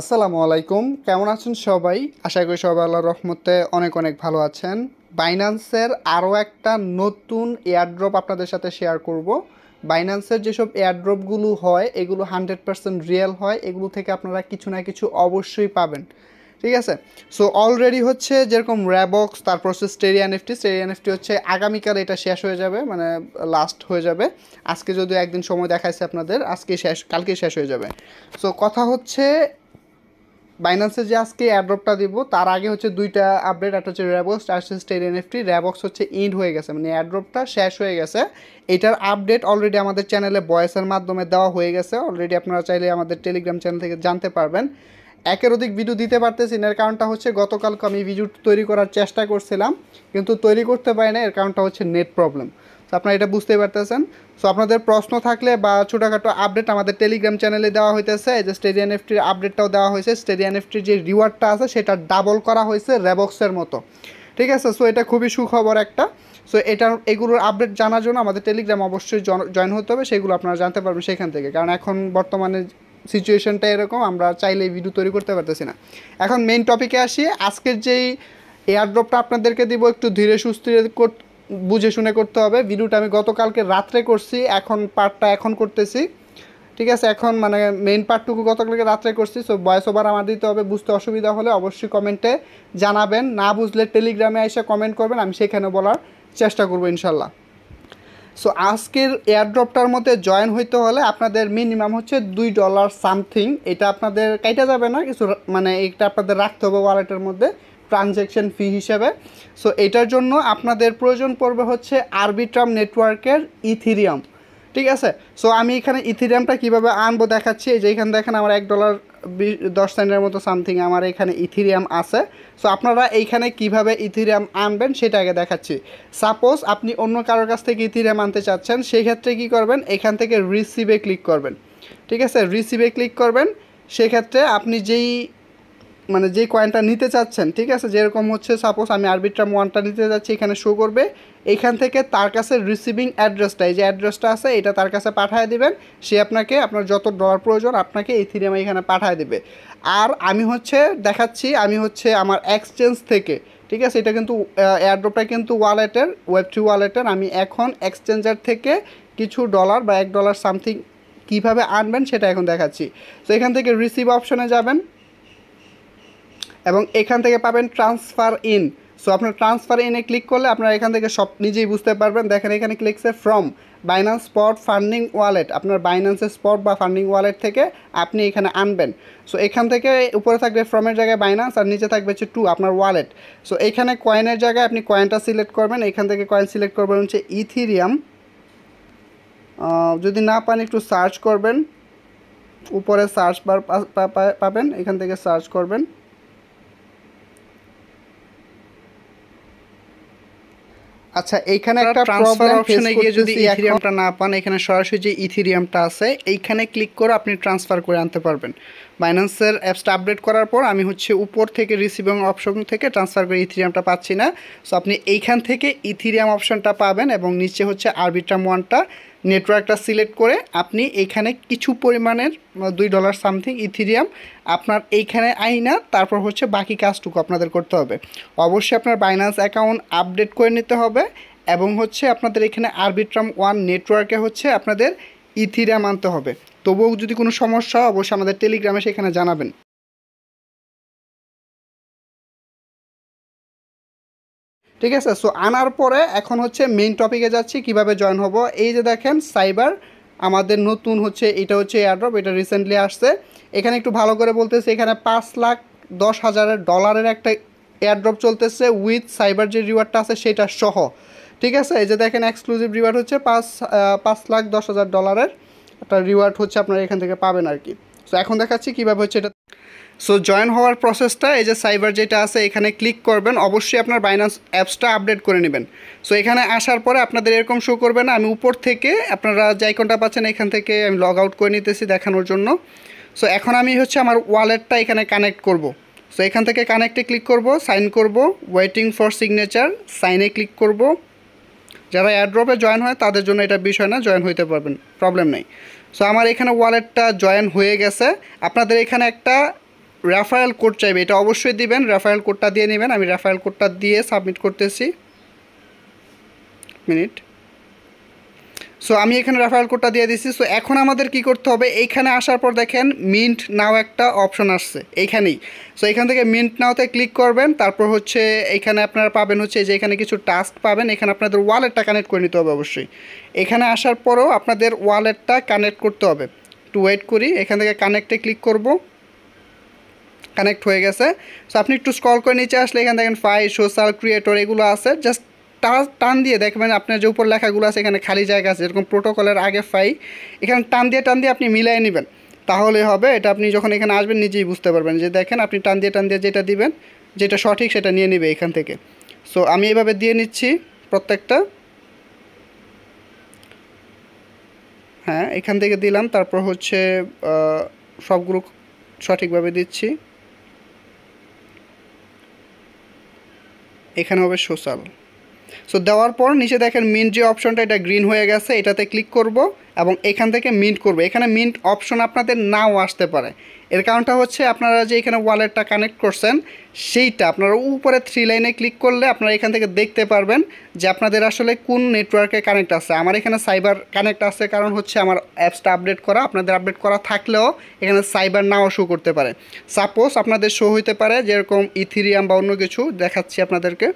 আসসালামু আলাইকুম কেমন আছেন সবাই আশা করি সবাই আল্লাহ রহমতে অনেক অনেক ভালো আছেন বাইন্যান্সের আরও একটা নতুন এয়ারড্রপ আপনাদের সাথে শেয়ার করব বাইন্যান্সের যেসব এয়ারড্রপগুলো হয় এগুলো হান্ড্রেড পার্সেন্ট রিয়েল হয় এগুলো থেকে আপনারা কিছু না কিছু অবশ্যই পাবেন ঠিক আছে সো অলরেডি হচ্ছে যেরকম র্যাবক্স তারপর হচ্ছে স্টেরিয়ান এফটি স্টেরিয়ান এফটি হচ্ছে আগামীকাল এটা শেষ হয়ে যাবে মানে লাস্ট হয়ে যাবে আজকে যদি একদিন সময় দেখাইছে আপনাদের আজকে শেষ কালকে শেষ হয়ে যাবে সো কথা হচ্ছে বাইন্যান্সে যে আজকে অ্যাড্রপটা দিব তার আগে হচ্ছে দুইটা আপডেট একটা হচ্ছে র্যাবক্স আর স্টেট এন এনএফটি র্যাবক্স হচ্ছে এন্ড হয়ে গেছে মানে অ্যাড্রপটা শেষ হয়ে গেছে এটার আপডেট অলরেডি আমাদের চ্যানেলে ভয়েসের মাধ্যমে দেওয়া হয়ে গেছে অলরেডি আপনারা চাইলে আমাদের টেলিগ্রাম চ্যানেল থেকে জানতে পারবেন একের অধিক ভিডিও দিতে পারতেছি না এর কারণটা হচ্ছে গতকালকে আমি ভিডিও তৈরি করার চেষ্টা করছিলাম কিন্তু তৈরি করতে পারি না এর কারণটা হচ্ছে নেট প্রবলেম তো আপনারা এটা বুঝতেই পারতেছেন সো আপনাদের প্রশ্ন থাকলে বা ছোটোখাটো আপডেট আমাদের টেলিগ্রাম চ্যানেলে দেওয়া হইতেছে যে স্টেডিয়ান এফটির আপডেটটাও দেওয়া হয়েছে স্টেডিয়ান এফটির যে রিওয়ার্ডটা আছে সেটা ডাবল করা হয়েছে রেবক্সের মতো ঠিক আছে সো এটা খুবই সুখবর একটা সো এটার এগুলোর আপডেট জানার জন্য আমাদের টেলিগ্রাম অবশ্যই জয়েন হতে হবে সেগুলো আপনারা জানতে পারবেন সেখান থেকে কারণ এখন বর্তমানে সিচুয়েশনটা এরকম আমরা চাইলে ভিডিও তৈরি করতে পারতেছি না এখন মেন টপিকে আসি আজকের যেই এয়ারড্রপটা আপনাদেরকে দিব একটু ধীরে সুস্থিরে বুঝে শুনে করতে হবে ভিডিওটা আমি গতকালকে রাত্রে করছি এখন পার্টটা এখন করতেছি ঠিক আছে এখন মানে মেইন পার্টটুকু গতকালকে রাত্রে করছি সো ভয়েস ওভার আমার দিতে হবে বুঝতে অসুবিধা হলে অবশ্যই কমেন্টে জানাবেন না বুঝলে টেলিগ্রামে এসে কমেন্ট করবেন আমি সেখানে বলার চেষ্টা করবো ইনশাল্লাহ সো আজকের এয়ারড্রপটার মধ্যে জয়েন হইতে হলে আপনাদের মিনিমাম হচ্ছে দুই ডলার সামথিং এটা আপনাদের কাইটা যাবে না কিছু মানে এটা আপনাদের রাখতে হবে ওয়ালেটের মধ্যে ট্রানজ্যাকশন ফি হিসেবে সো এটার জন্য আপনাদের প্রয়োজন পড়বে হচ্ছে আরবিট্রাম নেটওয়ার্কের ইথিরিয়াম ঠিক আছে সো আমি এখানে ইথিরিয়ামটা কীভাবে আনবো দেখাচ্ছি যে এখানে দেখেন আমার এক ডলার দশ সেন্টের মতো সামথিং আমার এখানে ইথিরিয়াম আছে সো আপনারা এইখানে কিভাবে ইথিরিয়াম আনবেন সেটা আগে দেখাচ্ছি সাপোজ আপনি অন্য কারোর কাছ থেকে ইথিরিয়াম আনতে চাচ্ছেন সেই ক্ষেত্রে কি করবেন এখান থেকে রিসিভে ক্লিক করবেন ঠিক আছে রিসিভে ক্লিক করবেন সেক্ষেত্রে আপনি যেই মানে যে কয়েনটা নিতে চাচ্ছেন ঠিক আছে যেরকম হচ্ছে সাপোজ আমি আরবিট্রাম ওয়ানটা নিতে যাচ্ছি এখানে শো করবে এখান থেকে তার কাছে রিসিভিং অ্যাড্রেসটা এই যে অ্যাড্রেসটা আছে এটা তার কাছে পাঠিয়ে দিবেন সে আপনাকে আপনার যত ডলার প্রয়োজন আপনাকে এই থিরিয়াম এখানে পাঠিয়ে দেবে আর আমি হচ্ছে দেখাচ্ছি আমি হচ্ছে আমার এক্সচেঞ্জ থেকে ঠিক আছে এটা কিন্তু অ্যাড্রপটা কিন্তু ওয়ালেটের ওয়েব থ্রি ওয়ালেটের আমি এখন এক্সচেঞ্জার থেকে কিছু ডলার বা এক ডলার সামথিং কীভাবে আনবেন সেটা এখন দেখাচ্ছি তো এখান থেকে রিসিভ অপশনে যাবেন এবং এখান থেকে পাবেন ট্রান্সফার ইন সো আপনার ট্রান্সফার ইনে ক্লিক করলে আপনারা এখান থেকে সব নিজেই বুঝতে পারবেন দেখেন এখানে ক্লিকসে from Binance spot funding wallet আপনার বাইন্যান্সের স্পট বা ফান্ডিং ওয়ালেট থেকে আপনি এখানে আনবেন সো এখান থেকে উপরে থাকবে ফ্রমের জায়গায় বাইন্যান্স আর নিচে থাকবে হচ্ছে টু আপনার ওয়ালেট সো এখানে কয়েনের জায়গায় আপনি কয়েনটা সিলেক্ট করবেন এখান থেকে কয়েন সিলেক্ট করবেন হচ্ছে ইথিরিয়াম যদি না পান একটু সার্চ করবেন উপরে সার্চ বার পাবেন এখান থেকে সার্চ করবেন আচ্ছা এইখানে একটা ট্রান্সফার অপশনে গিয়ে যদি ইথেরিয়ামটা না পান এখানে সরাসরি যে ইথেরিয়ামটা আছে এইখানে ক্লিক করে আপনি ট্রান্সফার করে আনতে পারবেন বাইন্যান্সের অ্যাপসটা আপডেট করার পর আমি হচ্ছে উপর থেকে রিসিভ এবং অপশন থেকে ট্রান্সফার করে ইথেরিয়ামটা পাচ্ছি না সো আপনি এইখান থেকে ইথেরিয়াম অপশনটা পাবেন এবং নিচে হচ্ছে আরবিট্রাম ওয়ানটা নেটওয়ার্কটা সিলেক্ট করে আপনি এইখানে কিছু পরিমাণের দুই ডলার সামথিং ইথিরিয়াম আপনার এইখানে আইনা তারপর হচ্ছে বাকি কাজটুকু আপনাদের করতে হবে অবশ্যই আপনার বাইন্যান্স অ্যাকাউন্ট আপডেট করে নিতে হবে এবং হচ্ছে আপনাদের এখানে আরবিট্রাম ওয়ান নেটওয়ার্কে হচ্ছে আপনাদের ইথিরিয়াম আনতে হবে তবুও যদি কোনো সমস্যা হয় অবশ্যই আমাদের টেলিগ্রামে সেখানে জানাবেন ঠিক আছে সো আনার পরে এখন হচ্ছে মেইন টপিকে যাচ্ছি কিভাবে জয়েন হব এই যে দেখেন সাইবার আমাদের নতুন হচ্ছে এটা হচ্ছে এয়ারড্রপ এটা রিসেন্টলি আসছে এখানে একটু ভালো করে বলতেছে এখানে পাঁচ লাখ দশ হাজারের ডলারের একটা এয়ারড্রপ চলতেছে উইথ সাইবার যে রিওয়ার্ডটা আছে সেটা সহ ঠিক আছে এই যে দেখেন এক্সক্লুসিভ রিওয়ার্ড হচ্ছে পাঁচ পাঁচ লাখ দশ হাজার ডলারের একটা রিওয়ার্ড হচ্ছে আপনারা এখান থেকে পাবেন আর কি সো এখন দেখাচ্ছি কীভাবে হচ্ছে এটা সো জয়েন হওয়ার প্রসেসটা এই যে সাইবার যেটা আছে এখানে ক্লিক করবেন অবশ্যই আপনার বাইন্যান্স অ্যাপসটা আপডেট করে নেবেন সো এখানে আসার পরে আপনাদের এরকম শো করবে না আমি উপর থেকে আপনারা যে আইকনটা পাচ্ছেন এখান থেকে আমি লগ আউট করে নিতেছি দেখানোর জন্য সো এখন আমি হচ্ছে আমার ওয়ালেটটা এখানে কানেক্ট করব। সো এখান থেকে কানেক্টে ক্লিক করব সাইন করব ওয়েটিং ফর সিগনেচার সাইনে ক্লিক করব যারা অ্যাড্রপে জয়েন হয় তাদের জন্য এটা বিষয় না জয়েন হইতে পারবেন প্রবলেম নেই সো আমার এখানে ওয়ালেটটা জয়েন হয়ে গেছে আপনাদের এখানে একটা রেফারেল কোড চাইবে এটা অবশ্যই দিবেন রেফারেল কোডটা দিয়ে নেবেন আমি রেফারেল কোডটা দিয়ে সাবমিট করতেছি মিনিট সো আমি এখানে রেফারেল কোডটা দিয়ে দিচ্ছি সো এখন আমাদের কি করতে হবে এইখানে আসার পর দেখেন মিন্ট নাও একটা অপশন আসছে এইখানেই সো এখান থেকে মিন্ট নাওতে ক্লিক করবেন তারপর হচ্ছে এখানে আপনারা পাবেন হচ্ছে যে এখানে কিছু টাস্ক পাবেন এখানে আপনাদের ওয়ালেটটা কানেক্ট করে নিতে হবে অবশ্যই এখানে আসার পরও আপনাদের ওয়ালেটটা কানেক্ট করতে হবে একটু ওয়েট করি এখান থেকে কানেক্টে ক্লিক করবো কানেক্ট হয়ে গেছে সো আপনি একটু স্ক্রল করে নিচে আসলে এখানে দেখেন ফাই সোশ্যাল ক্রিয়েটর এগুলো আছে জাস্ট টান দিয়ে দেখবেন আপনার যে উপর লেখাগুলো আছে এখানে খালি জায়গা আছে এরকম প্রোটোকলের আগে ফাই এখানে টান দিয়ে টান দিয়ে আপনি মিলাই নেবেন তাহলে হবে এটা আপনি যখন এখানে আসবেন নিজেই বুঝতে পারবেন যে দেখেন আপনি টান দিয়ে টান দিয়ে যেটা দিবেন যেটা সঠিক সেটা নিয়ে নেবে এখান থেকে সো আমি এভাবে দিয়ে নিচ্ছি প্রত্যেকটা হ্যাঁ এখান থেকে দিলাম তারপর হচ্ছে সবগুলো সঠিকভাবে দিচ্ছি এখানে হবে সোশ্যাল সো দেওয়ার পর নিচে দেখেন মিন্ট যে অপশনটা এটা গ্রিন হয়ে গেছে এটাতে ক্লিক করব এবং এখান থেকে মিন্ট করব এখানে মিন্ট অপশন আপনাদের নাও আসতে পারে এর কারণটা হচ্ছে আপনারা যে এখানে ওয়ালেটটা কানেক্ট করছেন সেইটা আপনারা উপরে থ্রি লাইনে ক্লিক করলে আপনারা এখান থেকে দেখতে পারবেন যে আপনাদের আসলে কোন নেটওয়ার্কে কানেক্ট আছে আমার এখানে সাইবার কানেক্ট আছে কারণ হচ্ছে আমার অ্যাপসটা আপডেট করা আপনাদের আপডেট করা থাকলেও এখানে সাইবার নাও শো করতে পারে সাপোজ আপনাদের শো হইতে পারে যেরকম ইথিরিয়াম বা অন্য কিছু দেখাচ্ছি আপনাদেরকে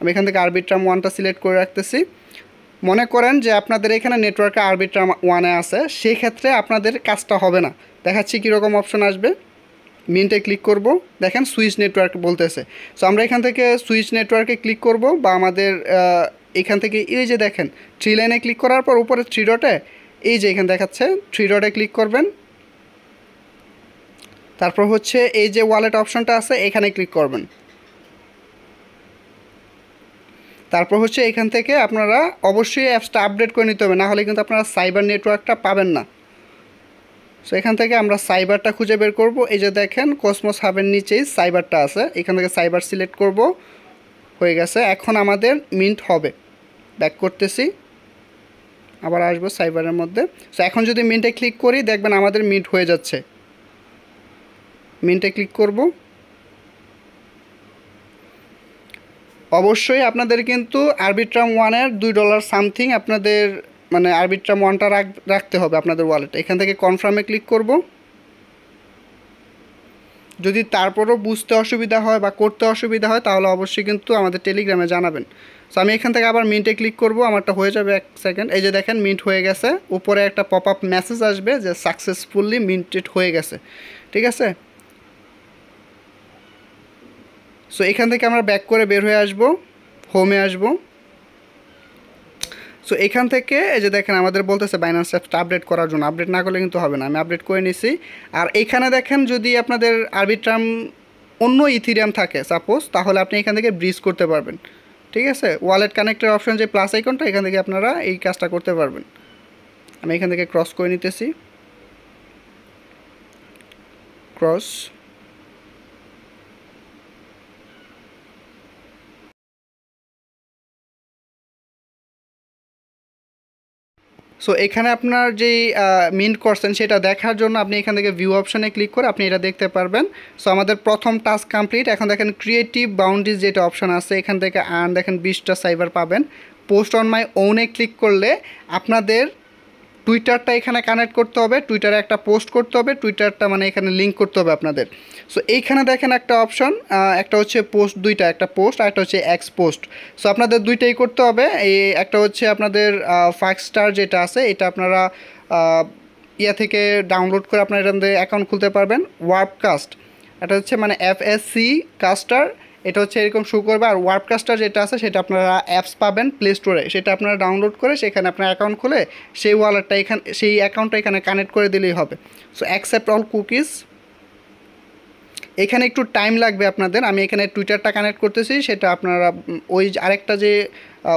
আমি এখান থেকে আরবিট্রাম ওয়ানটা সিলেক্ট করে রাখতেছি মনে করেন যে আপনাদের এখানে নেটওয়ার্কে আরবি ওয়ানে আছে সেই ক্ষেত্রে আপনাদের কাজটা হবে না দেখাচ্ছি কীরকম অপশন আসবে মিনটে ক্লিক করব দেখেন সুইচ নেটওয়ার্ক বলতেছে সো আমরা এখান থেকে সুইচ নেটওয়ার্কে ক্লিক করব বা আমাদের এখান থেকে এই যে দেখেন থ্রি লাইনে ক্লিক করার পর উপরে থ্রি ডটে এই যে এখানে দেখাচ্ছে থ্রি ডটে ক্লিক করবেন তারপর হচ্ছে এই যে ওয়ালেট অপশনটা আছে এখানে ক্লিক করবেন তারপর হচ্ছে এখান থেকে আপনারা অবশ্যই অ্যাপসটা আপডেট করে নিতে হবে না হলে কিন্তু আপনারা সাইবার নেটওয়ার্কটা পাবেন না সো এখান থেকে আমরা সাইবারটা খুঁজে বের করব এই যে দেখেন কসমোস হাবের নিচেই সাইবারটা আছে এখান থেকে সাইবার সিলেক্ট করব হয়ে গেছে এখন আমাদের মিন্ট হবে ব্যাক করতেছি আবার আসবো সাইবারের মধ্যে সো এখন যদি মিন্টে ক্লিক করি দেখবেন আমাদের মিন্ট হয়ে যাচ্ছে মিন্টে ক্লিক করবো অবশ্যই আপনাদের কিন্তু আরবিট্রাম ওয়ানের দুই ডলার সামথিং আপনাদের মানে আরবিট্রাম ওয়ানটা রাখতে হবে আপনাদের ওয়ালেটে এখান থেকে কনফার্মে ক্লিক করব যদি তারপরও বুঝতে অসুবিধা হয় বা করতে অসুবিধা হয় তাহলে অবশ্যই কিন্তু আমাদের টেলিগ্রামে জানাবেন সো আমি এখান থেকে আবার মিন্টে ক্লিক করব আমারটা হয়ে যাবে এক সেকেন্ড এই যে দেখেন মিন্ট হয়ে গেছে উপরে একটা পপ আপ মেসেজ আসবে যে সাকসেসফুললি মিন্টেড হয়ে গেছে ঠিক আছে সো এখান থেকে আমরা ব্যাক করে বের হয়ে আসব হোমে আসব সো এখান থেকে এই যে দেখেন আমাদের বলতেছে বাইন্যান্স অ্যাপটা আপডেট করার জন্য আপডেট না করলে কিন্তু হবে না আমি আপডেট করে নিছি আর এখানে দেখেন যদি আপনাদের আরবিট্রাম অন্য ইথিরিয়াম থাকে সাপোজ তাহলে আপনি এখান থেকে ব্রিজ করতে পারবেন ঠিক আছে ওয়ালেট কানেক্টের অপশান যে প্লাস আইকনটা এখান থেকে আপনারা এই কাজটা করতে পারবেন আমি এখান থেকে ক্রস করে নিতেছি ক্রস সো এখানে আপনার যেই মিন্ট করছেন সেটা দেখার জন্য আপনি এখান থেকে ভিউ অপশানে ক্লিক করে আপনি এটা দেখতে পারবেন সো আমাদের প্রথম টাস্ক কমপ্লিট এখন দেখেন ক্রিয়েটিভ বাউন্ডারিজ যেটা অপশান আছে এখান থেকে আন দেখেন বিশটা সাইবার পাবেন পোস্ট অন মাই ওনে ক্লিক করলে আপনাদের টুইটারটা এখানে কানেক্ট করতে হবে টুইটারে একটা পোস্ট করতে হবে টুইটারটা মানে এখানে লিঙ্ক করতে হবে আপনাদের সো এইখানে দেখেন একটা অপশন একটা হচ্ছে পোস্ট দুইটা একটা পোস্ট আর একটা হচ্ছে এক্স পোস্ট সো আপনাদের দুইটাই করতে হবে এই একটা হচ্ছে আপনাদের ফাইভ স্টার যেটা আছে এটা আপনারা ইয়া থেকে ডাউনলোড করে আপনারা এখান থেকে অ্যাকাউন্ট খুলতে পারবেন ওয়ার্পকাস্ট এটা হচ্ছে মানে এফ এস সি কাস্টার এটা হচ্ছে এরকম শো করবে আর ওয়ার্ড কাস্টার যেটা আছে সেটা আপনারা অ্যাপস পাবেন প্লে স্টোরে সেটা আপনারা ডাউনলোড করে সেখানে আপনার অ্যাকাউন্ট খুলে সেই ওয়ালেটটা এখানে সেই অ্যাকাউন্টটা এখানে কানেক্ট করে দিলেই হবে সো অ্যাকসেপ্ট অল কুকিজ এখানে একটু টাইম লাগবে আপনাদের আমি এখানে টুইটারটা কানেক্ট করতেছি সেটা আপনারা ওই আরেকটা যে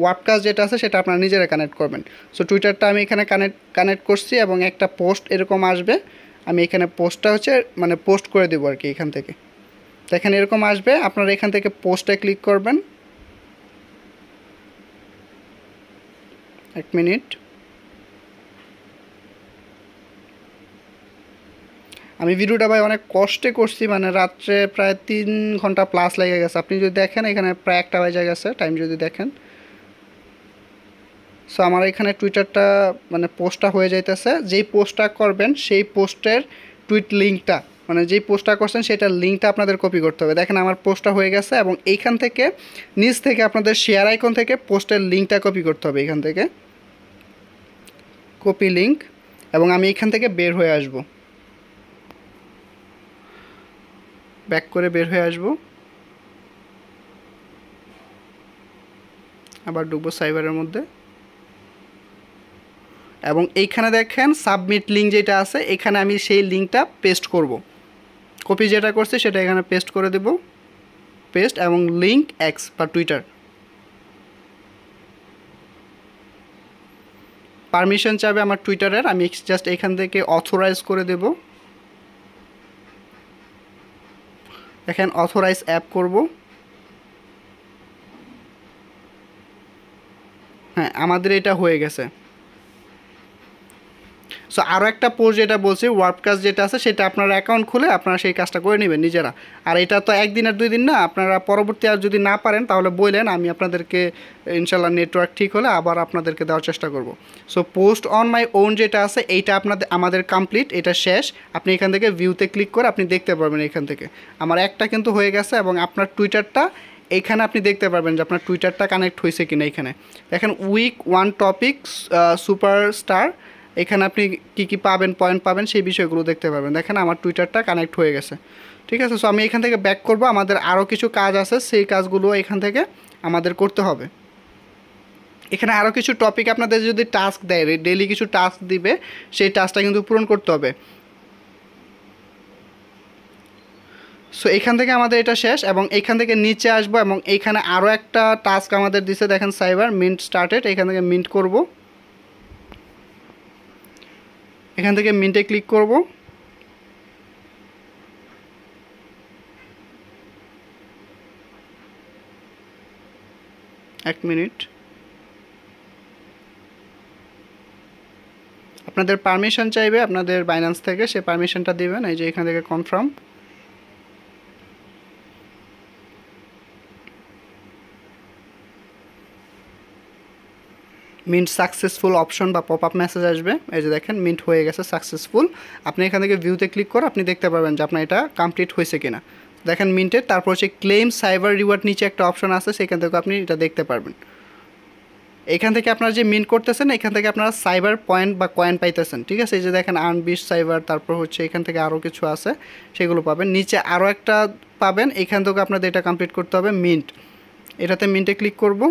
ওয়ার্ডকাস্ট যেটা আছে সেটা আপনারা নিজেরা কানেক্ট করবেন সো টুইটারটা আমি এখানে কানেক্ট কানেক্ট করছি এবং একটা পোস্ট এরকম আসবে আমি এখানে পোস্টটা হচ্ছে মানে পোস্ট করে দেবো আর কি এখান থেকে দেখেন এরকম আসবে আপনারা এখান থেকে পোস্টে ক্লিক করবেন এক মিনিট আমি ভিডিওটা ভাই অনেক কষ্টে করছি মানে রাত্রে প্রায় তিন ঘন্টা প্লাস লেগে গেছে আপনি যদি দেখেন এখানে প্রায় একটা বাজে গেছে টাইম যদি দেখেন সো আমার এখানে টুইটারটা মানে পোস্টটা হয়ে যাইতেছে যেই পোস্টটা করবেন সেই পোস্টের টুইট লিঙ্কটা মানে যেই পোস্টটা করছেন সেটার লিঙ্কটা আপনাদের কপি করতে হবে দেখেন আমার পোস্টটা হয়ে গেছে এবং এইখান থেকে নিচ থেকে আপনাদের শেয়ার আইকন থেকে পোস্টের লিঙ্কটা কপি করতে হবে এখান থেকে কপি লিঙ্ক এবং আমি এখান থেকে বের হয়ে আসব ব্যাক করে বের হয়ে আসব আবার ডুবো সাইবারের মধ্যে এবং এইখানে দেখেন সাবমিট লিঙ্ক যেটা আছে এখানে আমি সেই লিঙ্কটা পেস্ট করব কপি যেটা করছি সেটা এখানে পেস্ট করে দেব পেস্ট এবং লিঙ্ক এক্স বা টুইটার পারমিশন চাবে আমার টুইটারের আমি জাস্ট এখান থেকে অথোরাইজ করে দেব এখানে অথোরাইজ অ্যাপ করব হ্যাঁ আমাদের এটা হয়ে গেছে সো আরও একটা পোস্ট যেটা বলছি ওয়ার্ক কাজ যেটা আছে সেটা আপনার অ্যাকাউন্ট খুলে আপনারা সেই কাজটা করে নেবেন নিজেরা আর এটা তো একদিন আর দুই দিন না আপনারা পরবর্তী আর যদি না পারেন তাহলে বললেন আমি আপনাদেরকে ইনশাল্লাহ নেটওয়ার্ক ঠিক হলে আবার আপনাদেরকে দেওয়ার চেষ্টা করব so post on my own যেটা আছে এইটা আপনাদের আমাদের কমপ্লিট এটা শেষ আপনি এখান থেকে ভিউতে ক্লিক করে আপনি দেখতে পারবেন এখান থেকে আমার একটা কিন্তু হয়ে গেছে এবং আপনার টুইটারটা এখানে আপনি দেখতে পারবেন যে আপনার টুইটারটা কানেক্ট হয়েছে কিনা এখানে দেখেন week one topic super star এখানে আপনি কি কি পাবেন পয়েন্ট পাবেন সেই বিষয়গুলো দেখতে পাবেন দেখেন আমার টুইটারটা কানেক্ট হয়ে গেছে ঠিক আছে সো আমি এখান থেকে ব্যাক করব আমাদের আরও কিছু কাজ আছে সেই কাজগুলো এখান থেকে আমাদের করতে হবে এখানে আরও কিছু টপিক আপনাদের যদি টাস্ক দেয় ডেলি কিছু টাস্ক দিবে সেই টাস্কটা কিন্তু পূরণ করতে হবে সো এখান থেকে আমাদের এটা শেষ এবং এখান থেকে নিচে আসবো এবং এইখানে আরও একটা টাস্ক আমাদের দিছে দেখেন সাইবার মিন্ট স্টার্টেড এখান থেকে মিন্ট করবো এখান থেকে মিন্টে ক্লিক করব এক মিনিট আপনাদের পারমিশন চাইবে আপনাদের বাইন্যান্স থেকে সে পারমিশনটা দিবেন এই যে এখান থেকে কনফার্ম মিন্ট সাকসেসফুল অপশন বা পপ আপ মেসেজ আসবে এই যে দেখেন মিন্ট হয়ে গেছে সাকসেসফুল আপনি এখান থেকে ভিউতে ক্লিক করে আপনি দেখতে পারবেন যে আপনার এটা কমপ্লিট হয়েছে কিনা দেখেন মিন্টের তারপর হচ্ছে ক্লেম সাইবার রিওয়ার্ড নিচে একটা অপশন আছে সেখান থেকে আপনি এটা দেখতে পারবেন এখান থেকে আপনারা যে মিন্ট করতেছেন এখান থেকে আপনারা সাইবার পয়েন্ট বা কয়েন পাইতেছেন ঠিক আছে এই যে দেখেন আনবিশ সাইবার তারপর হচ্ছে এখান থেকে আরও কিছু আছে সেগুলো পাবেন নিচে আরও একটা পাবেন এখান থেকে আপনাদের এটা কমপ্লিট করতে হবে মিন্ট এটাতে মিন্টে ক্লিক করবো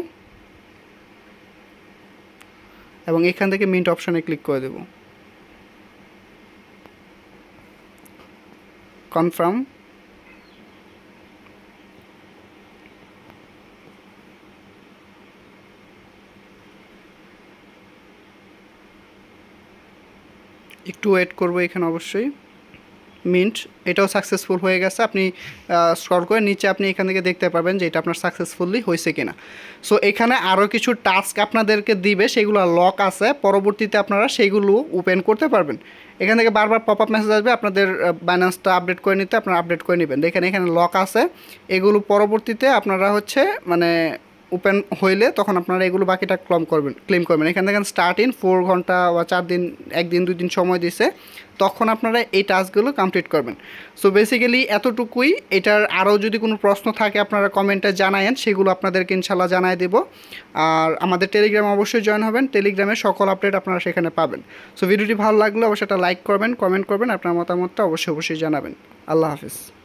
এবং এখান থেকে মিন্ট অপশানে ক্লিক করে দেব কনফার্ম একটু ওয়েট করবো এখানে অবশ্যই মিন্ট এটাও সাকসেসফুল হয়ে গেছে আপনি স্ক্রল করে নিচে আপনি এখান থেকে দেখতে পারবেন যে এটা আপনার সাকসেসফুলি হয়েছে কিনা সো এখানে আরও কিছু টাস্ক আপনাদেরকে দিবে সেগুলো লক আছে পরবর্তীতে আপনারা সেগুলো ওপেন করতে পারবেন এখান থেকে বারবার পপ আপ মেসেজ আসবে আপনাদের ব্যালেন্সটা আপডেট করে নিতে আপনারা আপডেট করে নেবেন দেখেন এখানে লক আছে এগুলো পরবর্তীতে আপনারা হচ্ছে মানে ওপেন হইলে তখন আপনারা এগুলো বাকিটা ক্লম করবেন ক্লেম করবেন এখানে দেখেন স্টার্ট ইন ফোর ঘন্টা বা চার দিন একদিন দুই দিন সময় দিছে তখন আপনারা এই টাস্কগুলো কমপ্লিট করবেন সো বেসিক্যালি এতটুকুই এটার আরও যদি কোনো প্রশ্ন থাকে আপনারা কমেন্টে জানায়েন সেগুলো আপনাদেরকে ইনশাল্লাহ জানায় দেব আর আমাদের টেলিগ্রাম অবশ্যই জয়েন হবেন টেলিগ্রামে সকল আপডেট আপনারা সেখানে পাবেন সো ভিডিওটি ভালো লাগলে অবশ্যই একটা লাইক করবেন কমেন্ট করবেন আপনার মতামতটা অবশ্যই অবশ্যই জানাবেন আল্লাহ হাফিজ